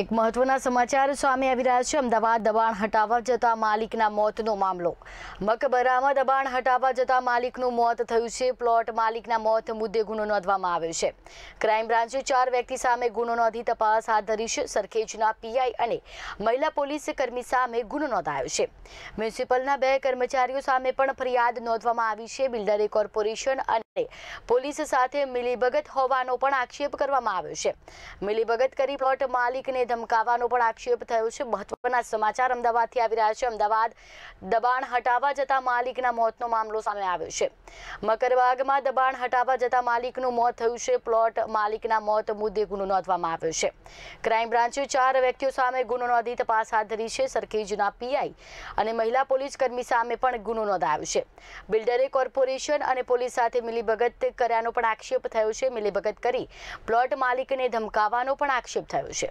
એક મહત્વના સમાચાર સામે આવી રહ્યા છે અમદાવાદ દબાણ હટાવવા જતા માલિકના મોતનો મામલો મકબરામાં દબાણ હટાવવા જતા માલિકનું મોત થયું છે પ્લોટ માલિકના મોત મુદ્દે ગુનો નોંધવામાં આવ્યો છે ક્રાઇમ બ્રાન્ચે ચાર વ્યક્તિ સામે ગુનો નોંધી તપાસ હાથ ધરી છે સરખેજના પીઆઈ અને મહિલા પોલીસ કર્મી સામે ગુનો નોંધાયો છે મ્યુનિસિપલના બે કર્મચારીઓ સામે પણ ફરિયાદ નોંધવામાં આવી છે બિલ્ડરે કોર્પોરેશન અને પોલીસ સાથે મિલીભગત હોવાનો પણ આક્ષેપ કરવામાં આવ્યો છે મિલીભગત કરી પ્લોટ માલિકને ધમકાવવાનો પણ આક્ષેપ થયો છે મહત્વના સમાચાર અમદાવાદથી આવી રહ્યા છે અમદાવાદ દબાણ હટાવવા જતા માલિકના મોતનો મામલો સામે આવ્યો છે મકરબાગમાં દબાણ હટાવવા જતા માલિકનું મોત થયું છે પ્લોટ માલિકના મોત મુદ્દે ગુનો નોંધવામાં આવ્યો છે ક્રાઇમ બ્રાન્ચે ચાર વ્યક્તિઓ સામે ગુનો નોંધી તપાસ હાથ ધરી છે સરખેજના પીઆઈ અને મહિલા પોલીસ કર્મી સામે પણ ગુનો નોંધાયો છે બિલ્ડરે કોર્પોરેશન અને પોલીસ સાથે મિલી મિલીભગત કર્યાનો પણ આક્ષેપ થયો છે મિલીભગત કરી પ્લોટ માલિકને ધમકાવવાનો પણ આક્ષેપ થયો છે